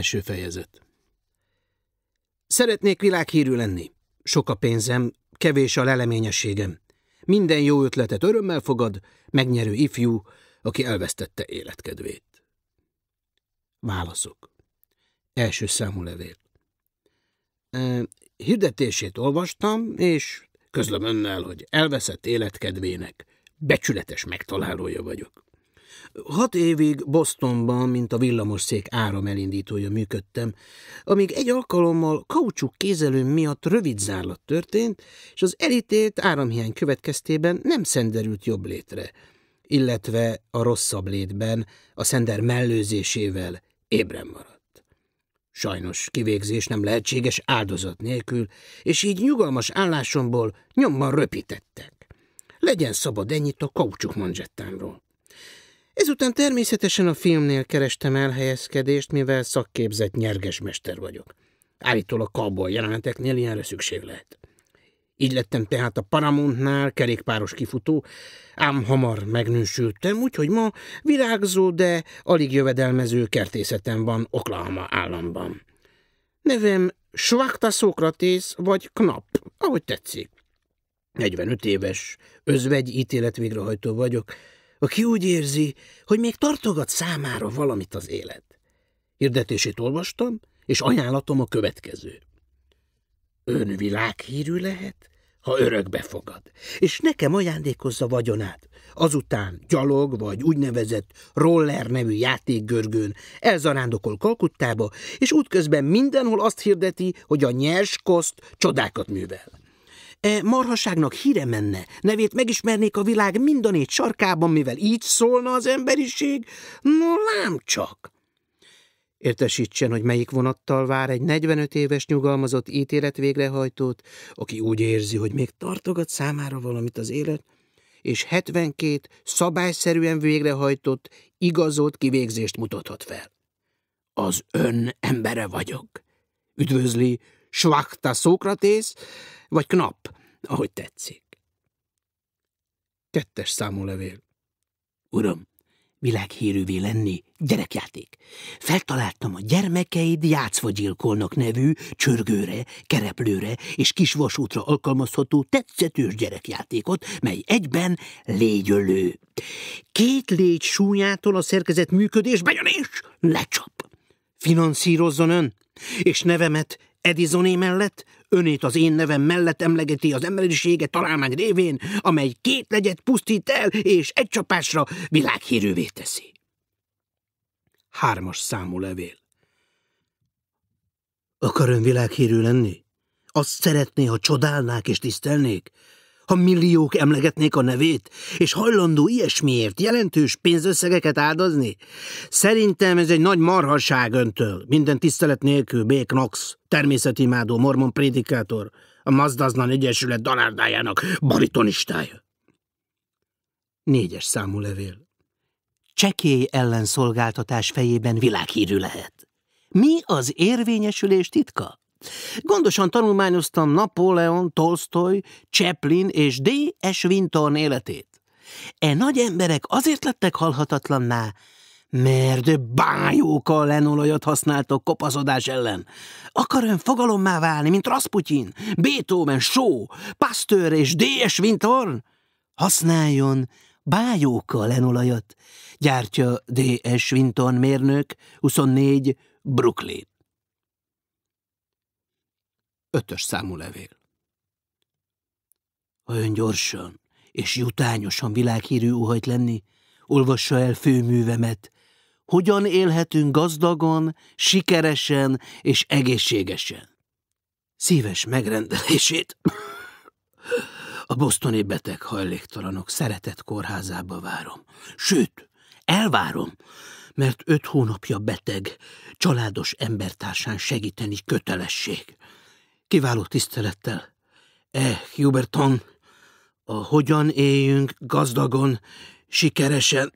Első fejezet Szeretnék világhírű lenni. Sok a pénzem, kevés a leleményességem. Minden jó ötletet örömmel fogad, megnyerő ifjú, aki elvesztette életkedvét. Válaszok Első számú levél e, Hirdetését olvastam, és közlöm önnel, hogy elveszett életkedvének becsületes megtalálója vagyok. Hat évig Bostonban, mint a villamosszék áram elindítója működtem, amíg egy alkalommal kaucsuk kézelőm miatt rövid zárlat történt, és az elítélt áramhiány következtében nem szenderült jobb létre, illetve a rosszabb létben a szender mellőzésével ébren maradt. Sajnos kivégzés nem lehetséges áldozat nélkül, és így nyugalmas állásomból nyomban röpítettek. Legyen szabad ennyit a kaucsuk manzsettánról. Ezután természetesen a filmnél kerestem elhelyezkedést, mivel szakképzett mester vagyok. Állítólag cowboy jeleneteknél ilyenre szükség lehet. Így lettem tehát a Paramountnál kerékpáros kifutó, ám hamar megnősültem, úgyhogy ma virágzó, de alig jövedelmező kertészetem van Oklahoma államban. Nevem Svakta Szókratész, vagy Knap, ahogy tetszik. 45 éves, özvegy ítélet végrehajtó vagyok, aki úgy érzi, hogy még tartogat számára valamit az élet. Hirdetését olvastam, és ajánlatom a következő. Ön világhírű lehet, ha örökbe fogad, és nekem ajándékozza vagyonát. Azután gyalog vagy úgynevezett roller nevű játékgörgőn elzarándokol Kalkuttába, és útközben mindenhol azt hirdeti, hogy a nyers koszt csodákat művel. E, marhaságnak híre menne, nevét megismernék a világ minden négy sarkában, mivel így szólna az emberiség. No, lám csak! Értesítsen, hogy melyik vonattal vár egy 45 éves nyugalmazott ítélet végrehajtót, aki úgy érzi, hogy még tartogat számára valamit az élet, és 72 szabályszerűen végrehajtott, igazolt kivégzést mutathat fel. Az ön embere vagyok. Üdvözli Svakta Szókratész, vagy knap, ahogy tetszik. Kettes számú levél. Uram, világhírűvé lenni gyerekjáték. Feltaláltam a Gyermekeid játszvagyilkolnak nevű csörgőre, kereplőre és kisvasútra alkalmazható tetszetős gyerekjátékot, mely egyben légyölő. Két légy súlyától a szerkezet működés és lecsap. Finanszírozzon ön, és nevemet Edisoné mellett Önét az én nevem mellett emlegeti az emberisége találmány révén, amely két legyet pusztít el, és egy csapásra világhírűvé teszi. Hármas számú levél. Akar ön világhírű lenni? Azt szeretné, ha csodálnák és tisztelnék? ha milliók emlegetnék a nevét, és hajlandó ilyesmiért jelentős pénzösszegeket áldozni? Szerintem ez egy nagy marhaság öntől, minden tisztelet nélkül, Bék Nox, természetimádó mormon prédikátor, a Mazdaznan Egyesület danárdájának baritonistája. Négyes számú levél. Csekély ellenszolgáltatás fejében világhírű lehet. Mi az érvényesülés titka? Gondosan tanulmányoztam Napóleon, Tolstoy, Chaplin és D. S. Winton életét. E nagy emberek azért lettek halhatatlanná, mert bájóka lenolajat használtok kopaszodás ellen. Akar ön fogalommá válni, mint Rasputin, Beethoven, Shaw, Pasteur és S. Winton? Használjon bájóka lenolajat, gyártja S. Winton mérnök, 24, Brooklyn. Ötös számú levél. Ha ön gyorsan és jutányosan világhírű uhajt lenni, olvassa el főművemet, hogyan élhetünk gazdagon, sikeresen és egészségesen. Szíves megrendelését a bosztoni beteg hajléktalanok szeretett kórházába várom. Sőt, elvárom, mert öt hónapja beteg, családos embertársán segíteni kötelesség. Kiváló tisztelettel. E. Huberton, a hogyan éljünk gazdagon, sikeresen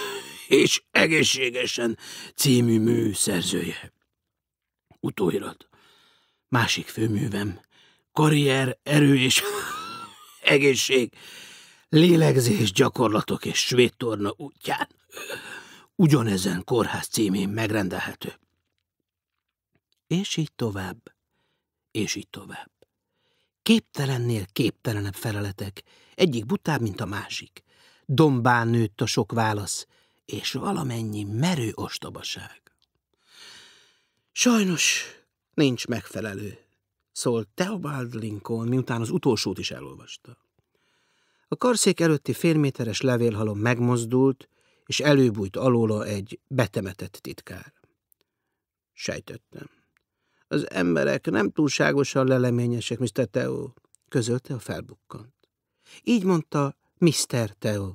és egészségesen című mű szerzője. Utóirat. Másik főművem. Karrier, erő és egészség, lélegzés, gyakorlatok és svéd torna útján. Ugyanezen kórház címén megrendelhető. És így tovább és így tovább. Képtelennél képtelenebb feleletek, egyik butább, mint a másik. Dombán nőtt a sok válasz, és valamennyi merő ostobaság. Sajnos nincs megfelelő, szólt Theobald Lincoln, miután az utolsót is elolvasta. A karszék előtti félméteres levélhalom megmozdult, és előbújt alóla egy betemetett titkár. Sejtettem. Az emberek nem túlságosan leleményesek, Mr. Teo, közölte a felbukkant. Így mondta Mr. Teo.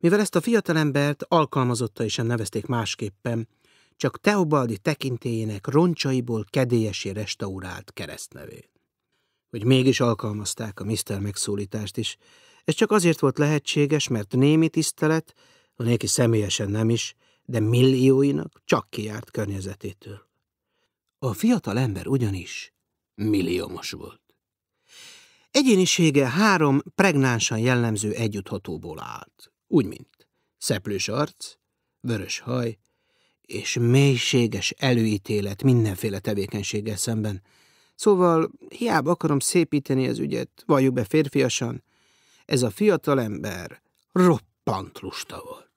Mivel ezt a fiatalembert alkalmazotta is sem nevezték másképpen, csak Teobaldi tekintélyének roncsaiból kedélyesé restaurált keresztnevét. Hogy mégis alkalmazták a Mr. megszólítást is, ez csak azért volt lehetséges, mert némi tisztelet, a néki személyesen nem is, de millióinak csak kiárt környezetétől. A fiatal ember ugyanis milliómos volt. Egyénisége három pregnánsan jellemző együtthatóból állt, úgy mint szeplős arc, vörös haj és mélységes előítélet mindenféle tevékenységgel szemben. Szóval hiába akarom szépíteni az ügyet, valljuk be férfiasan, ez a fiatal ember roppant lusta volt.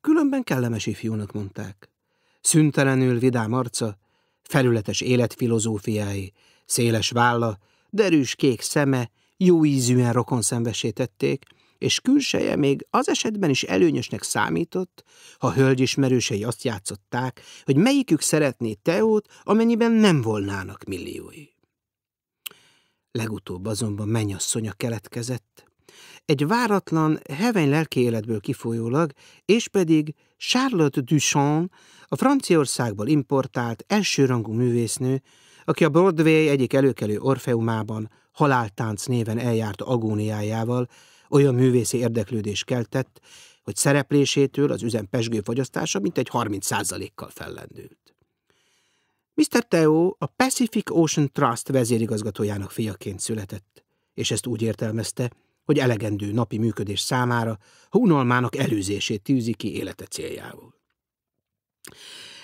Különben kellemes ifjúnak mondták. Szüntelenül vidám arca, felületes életfilozófiái, széles válla, derűs kék szeme jó ízűen rokon tették, és külseje még az esetben is előnyösnek számított, ha hölgyismerősei azt játszották, hogy melyikük szeretné Teót, amennyiben nem volnának milliói. Legutóbb azonban mennyasszonya keletkezett, egy váratlan, heveny lelki életből kifolyólag, és pedig Charlotte Duchamp, a Franciaországból importált elsőrangú művésznő, aki a Broadway egyik előkelő orfeumában haláltánc néven eljárt agóniájával, olyan művészi érdeklődés keltett, hogy szereplésétől az üzem pesgő fogyasztása mintegy 30%-kal fellendült. Mr. Theo a Pacific Ocean Trust vezérigazgatójának fiaként született, és ezt úgy értelmezte, hogy elegendő napi működés számára, ha unalmának előzését tűzi ki élete céljául.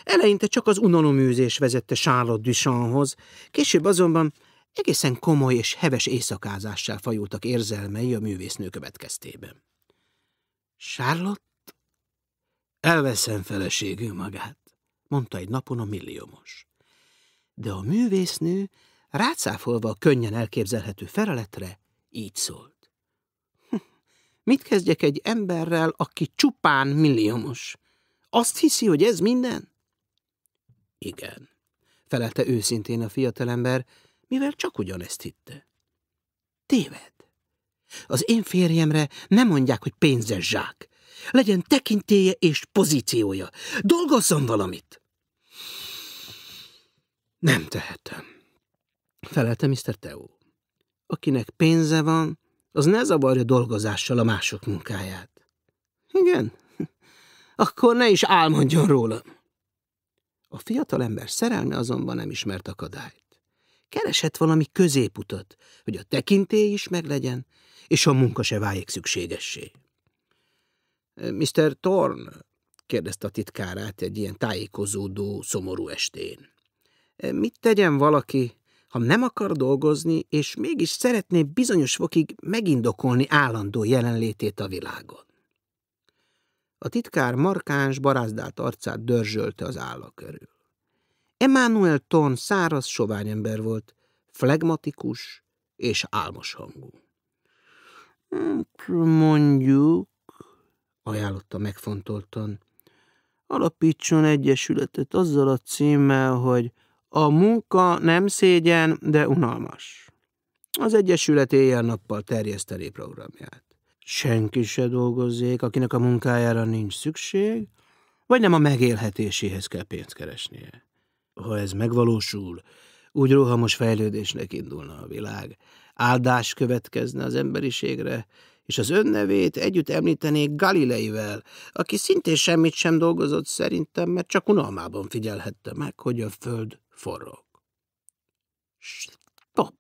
Eleinte csak az unaloműzés vezette Charlotte Duchamphoz, később azonban egészen komoly és heves éjszakázással fajultak érzelmei a művésznő következtében. Charlotte? Elveszem feleségül magát, mondta egy napon a milliómos. De a művésznő, rácáfolva a könnyen elképzelhető feleletre, így szólt. Mit kezdjek egy emberrel, aki csupán milliómos? Azt hiszi, hogy ez minden? Igen, felelte őszintén a fiatalember, mivel csak ugyanezt hitte. Téved. Az én férjemre nem mondják, hogy pénzes zsák. Legyen tekintéje és pozíciója. Dolgozzon valamit! Nem tehetem, felelte Mr. Teó, Akinek pénze van, az ne zavarja dolgozással a mások munkáját. Igen? Akkor ne is álmodjon róla. A fiatalember szerelme azonban nem ismert akadályt. Keresett valami középutat, hogy a tekintély is meglegyen, és a munka se váljék szükségessé. Mr. Torn, kérdezte a titkárát egy ilyen tájékozódó, szomorú estén. Mit tegyen valaki, ha nem akar dolgozni, és mégis szeretné bizonyos fokig megindokolni állandó jelenlétét a világon. A titkár markáns, barázdált arcát dörzsölte az álla körül. Emmanuel Ton száraz, sovány ember volt, flegmatikus és álmos hangú. Hát, mondjuk, ajánlotta megfontoltan, alapítson egyesületet azzal a címmel, hogy a munka nem szégyen, de unalmas. Az Egyesület éjjel-nappal terjeszteli programját. Senki se dolgozzék, akinek a munkájára nincs szükség, vagy nem a megélhetéséhez kell pénzt keresnie. Ha ez megvalósul, úgy rohamos fejlődésnek indulna a világ. Áldás következne az emberiségre, és az önnevét együtt említenék Galileivel, aki szintén semmit sem dolgozott szerintem, mert csak unalmában figyelhette meg, hogy a föld forrog. Stop!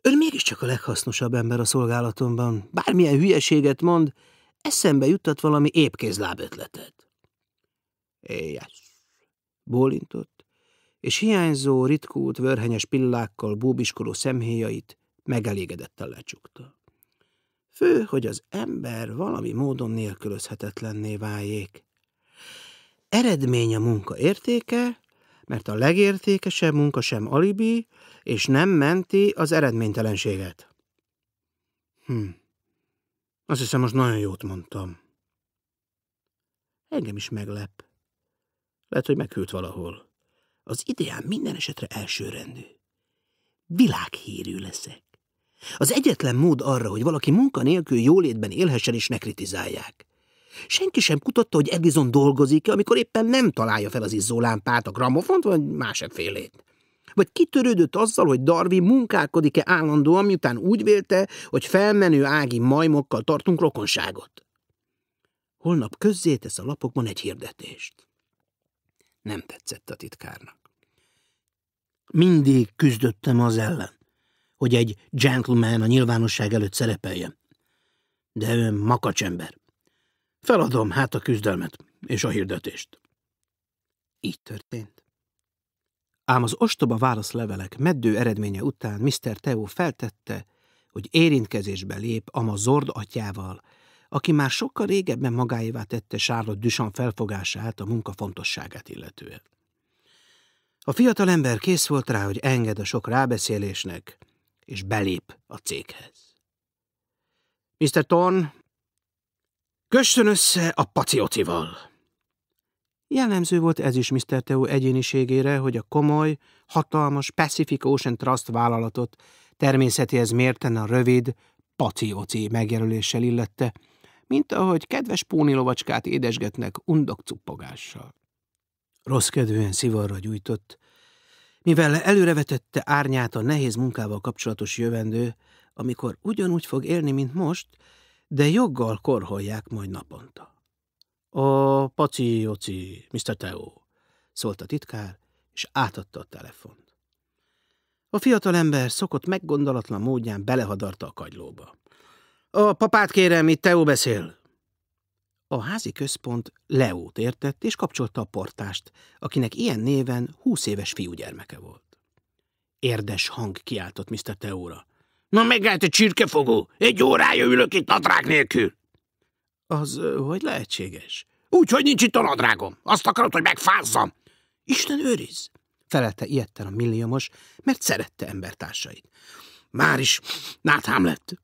Ön mégiscsak a leghasznosabb ember a szolgálatomban. Bármilyen hülyeséget mond, eszembe juttat valami épkézláb ötletet. Yes, bólintott, és hiányzó, ritkult, vörhenyes pillákkal búbiskoló szemhéjait megelégedetten lecsukta. Fő, hogy az ember valami módon nélkülözhetetlenné váljék. Eredmény a munka értéke, mert a legértékesebb munka sem alibi, és nem menti az eredménytelenséget. Hm. Azt hiszem, most nagyon jót mondtam. Engem is meglep. Lehet, hogy meghűlt valahol. Az ideám minden esetre elsőrendű. Világhírű leszek. Az egyetlen mód arra, hogy valaki munka nélkül jólétben élhessen és ne kritizálják. Senki sem kutatta, hogy Edison dolgozik-e, amikor éppen nem találja fel az izzólámpát, a gramofont vagy másfélét. Vagy kitörődött azzal, hogy Darwin munkálkodik-e állandóan, miután úgy vélte, hogy felmenő ági majmokkal tartunk rokonságot. Holnap közzétesz a lapokban egy hirdetést. Nem tetszett a titkárnak. Mindig küzdöttem az ellen, hogy egy gentleman a nyilvánosság előtt szerepeljen. De ő makacsember. Feladom hát a küzdelmet és a hirdetést. Így történt. Ám az ostoba válaszlevelek meddő eredménye után Mr. Teo feltette, hogy érintkezésbe lép ama Zord atyával, aki már sokkal régebben magáévá tette Sárlott Düsan felfogását a munka fontosságát illetően. A fiatalember kész volt rá, hogy enged a sok rábeszélésnek, és belép a céghez. Mr. Ton, Kössön össze a paciocival! Jellemző volt ez is Mr. Teo egyéniségére, hogy a komoly, hatalmas Pacific Ocean Trust vállalatot természetéhez mérten a rövid, pacióci megjelöléssel illette, mint ahogy kedves pónilovacskát édesgetnek undok cuppogással. Rossz kedvűen szivarra gyújtott, mivel előrevetette árnyát a nehéz munkával kapcsolatos jövendő, amikor ugyanúgy fog élni, mint most, de joggal korholják majd naponta. A paci, oci, Mr. Teo, szólt a titkár, és átadta a telefont. A fiatalember szokott meggondolatlan módján belehadarta a kagylóba. A papát kérem, itt Teó beszél. A házi központ Leót értett, és kapcsolta a portást, akinek ilyen néven húsz éves fiúgyermeke volt. Érdes hang kiáltott Mr. Teóra. Na megállt a csirkefogó. Egy órája ülök itt nadrág nélkül. Az hogy lehetséges? Úgy, hogy nincs itt a nadrágom. Azt akarod, hogy megfázzam. Isten őriz! Felelte ilyetten a milliómos, mert szerette embertársait. Már is náthám lett.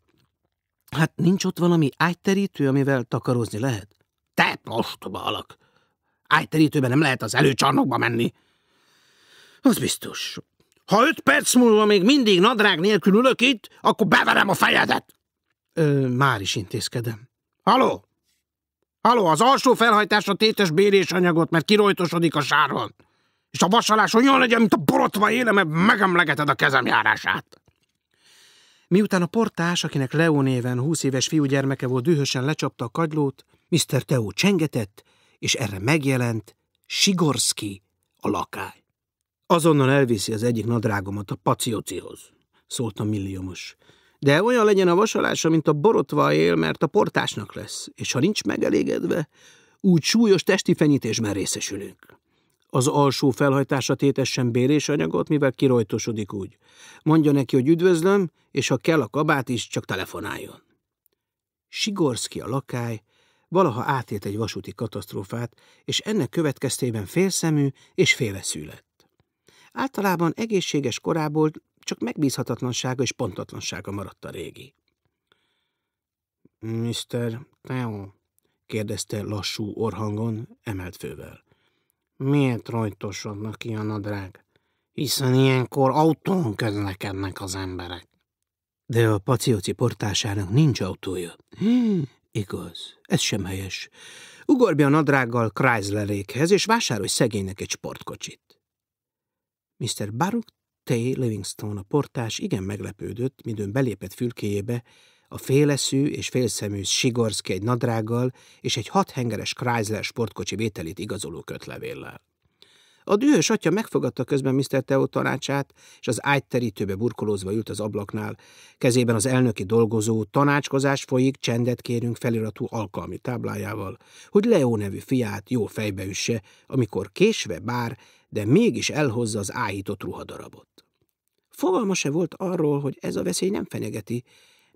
Hát nincs ott valami ágyterítő, amivel takarózni lehet? Te postoba alak! Ágyterítőben nem lehet az előcsarnokba menni. Az biztos. Ha öt perc múlva még mindig nadrág nélkül ülök itt, akkor beverem a fejedet. Ö, már is intézkedem. Haló? Haló, az alsó felhajtásra tétes bérésanyagot, mert kirojtosodik a sáron. És a vasalás olyan legyen, mint a borotva éle, mert megemlegeted a kezem járását. Miután a portás, akinek Leo néven húsz éves fiúgyermeke volt, dühösen lecsapta a kagylót, Mr. Teo csengetett, és erre megjelent Sigorski, a lakáj. Azonnal elviszi az egyik nadrágomat a paciócihoz, szólt a milliómos. De olyan legyen a vasalása, mint a borotva él, mert a portásnak lesz, és ha nincs megelégedve, úgy súlyos testi fenyítésben részesülünk. Az alsó felhajtása tétessen bérésanyagot, mivel kirojtosodik úgy. Mondja neki, hogy üdvözlöm, és ha kell a kabát is, csak telefonáljon. Sigorszki a lakály, valaha átért egy vasúti katasztrófát, és ennek következtében félszemű és félveszület. Általában egészséges korából csak megbízhatatlansága és pontatlansága maradt a régi. Mr. Theo, kérdezte lassú orhangon, emelt fővel. Miért rojtosodnak ki a nadrág? Hiszen ilyenkor autón közlekednek az emberek. De a pacióci portásának nincs autója. igaz, ez sem helyes. Ugorj be a nadrággal Chryslerékhez, és vásárolj szegénynek egy sportkocsit. Mr. Baruch T. Livingstone a portás igen meglepődött, midőn belépett fülkéjébe, a féleszű és félszemű Sigorszki egy nadrággal és egy hathengeres Chrysler sportkocsi vételét igazoló kötlevéllel. A dühös atya megfogadta közben Mr. Teo tanácsát, és az ágyterítőbe burkolózva ült az ablaknál. Kezében az elnöki dolgozó tanácskozás folyik, csendet kérünk feliratú alkalmi táblájával, hogy Leo nevű fiát jó fejbe üsse, amikor késve bár, de mégis elhozza az áhított ruhadarabot. Fogalma se volt arról, hogy ez a veszély nem fenyegeti,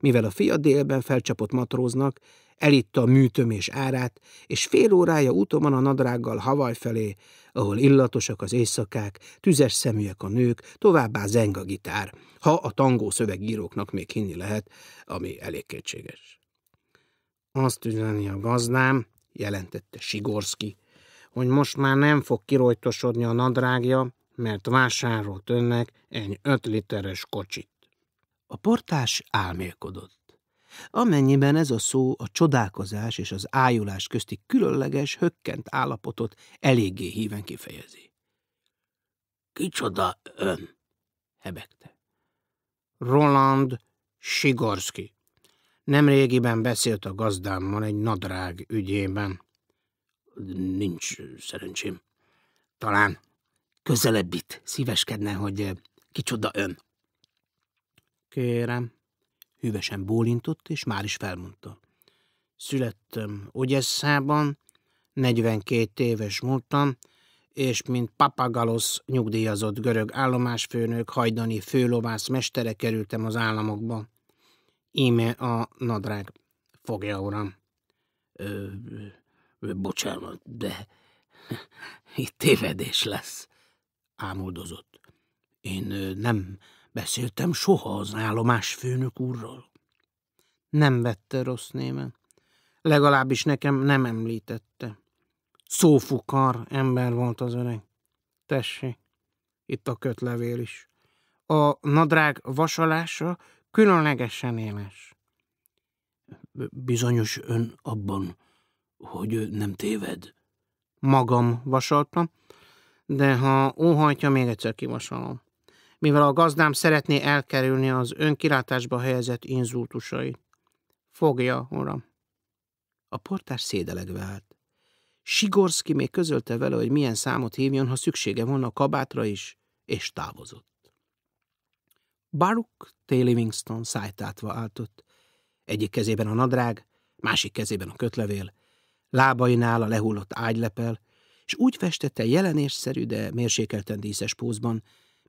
mivel a fia délben felcsapott matróznak, elitta a műtömés árát, és fél órája úton a nadrággal Havaj felé, ahol illatosak az éjszakák, tüzes szeműek a nők, továbbá zeng a gitár, ha a tangó szövegíróknak még hinni lehet, ami elég kétséges. Azt üzeni a gazdám, jelentette Sigorszki, hogy most már nem fog kirojtosodni a nadrágja, mert vásárolt önnek egy öt literes kocsit. A portás álmélkodott amennyiben ez a szó a csodálkozás és az ájulás közti különleges, hökkent állapotot eléggé híven kifejezi. Kicsoda ön? hebegte. Roland Sigorski. Nemrégiben beszélt a gazdámmal egy nadrág ügyében. Nincs szerencsém. Talán közelebbit szíveskedne, hogy kicsoda ön. Kérem, Hűvesen bólintott, és már is felmondta. Születtem Ogyesszában, 42 éves múltam, és mint Papagalosz nyugdíjazott görög állomásfőnök, hajdani főlovász mestere kerültem az államokba. Íme a nadrág. Fogja, uram. Ö, ö, bocsánat, de itt tévedés lesz, ámuldozott. Én ö, nem beszéltem soha az állomás főnök úrról. Nem vette rossz néven. Legalábbis nekem nem említette. Szófukar ember volt az öreg. Tessék, itt a kötlevél is. A nadrág vasalása különlegesen éles. Bizonyos ön abban, hogy nem téved. Magam vasaltam, de ha óhajtja, még egyszer kivasalom mivel a gazdám szeretné elkerülni az önkilátásba helyezett inzultusait. Fogja, uram. A portás szédelegve állt. Sigorszki még közölte vele, hogy milyen számot hívjon, ha szüksége volna a kabátra is, és távozott. Baruk T. Livingston szájtátva álltott. Egyik kezében a nadrág, másik kezében a kötlevél, lábainál a lehullott ágylepel, és úgy festette jelenésszerű, de mérsékelten díszes pózban,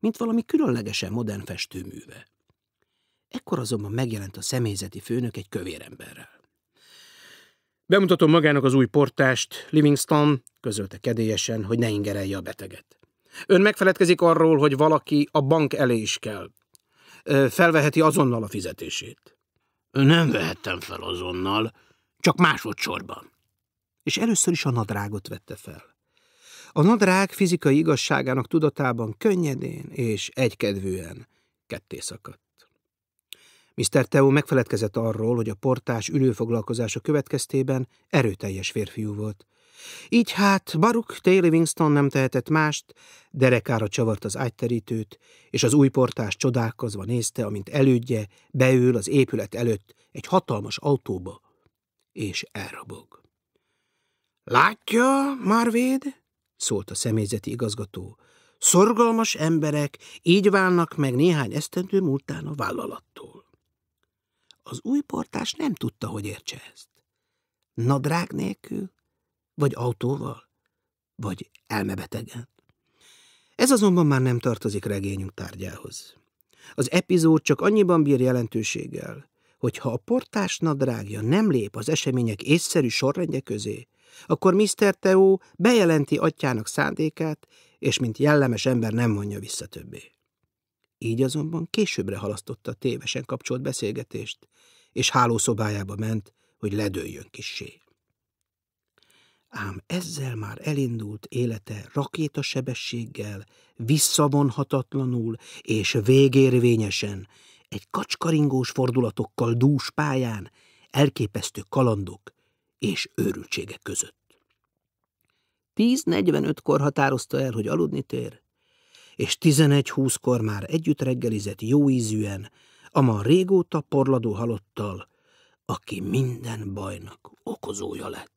mint valami különlegesen modern festőműve. Ekkor azonban megjelent a személyzeti főnök egy kövér emberrel. Bemutatom magának az új portást, Livingston, közölte kedélyesen, hogy ne ingerelje a beteget. Ön megfeledkezik arról, hogy valaki a bank elé is kell. Felveheti azonnal a fizetését. Nem vehettem fel azonnal, csak másodszorban. És először is a nadrágot vette fel. A nadrág fizikai igazságának tudatában könnyedén és egykedvűen ketté szakadt. Mr. Teo megfeledkezett arról, hogy a portás ülőfoglalkozása következtében erőteljes férfiú volt. Így hát Baruk T. Livingston nem tehetett mást, derekára csavart az ágyterítőt, és az új portás csodálkozva nézte, amint elődje beül az épület előtt egy hatalmas autóba, és elrabog. – Látja, Marvéd? szólt a személyzeti igazgató. Szorgalmas emberek így válnak meg néhány esztendő múltán a vállalattól. Az új portás nem tudta, hogy értse ezt. Nadrág nélkül? Vagy autóval? Vagy elmebetegen? Ez azonban már nem tartozik regényünk tárgyához. Az epizód csak annyiban bír jelentőséggel, hogy ha a portás nadrágja nem lép az események észszerű sorrendje közé, akkor Mr. Teó bejelenti atyának szándékát, és mint jellemes ember nem mondja vissza többé. Így azonban későbbre halasztotta a tévesen kapcsolt beszélgetést, és hálószobájába ment, hogy ledőljön kissé. Ám ezzel már elindult élete rakétasebességgel, visszavonhatatlanul és végérvényesen, egy kacskaringós fordulatokkal dús pályán, elképesztő kalandok és őrültségek között. 10.45-kor határozta el, hogy aludni tér, és 11.20-kor már együtt reggelizett jó ízűen, a ma régóta porladó halottal, aki minden bajnak okozója lett.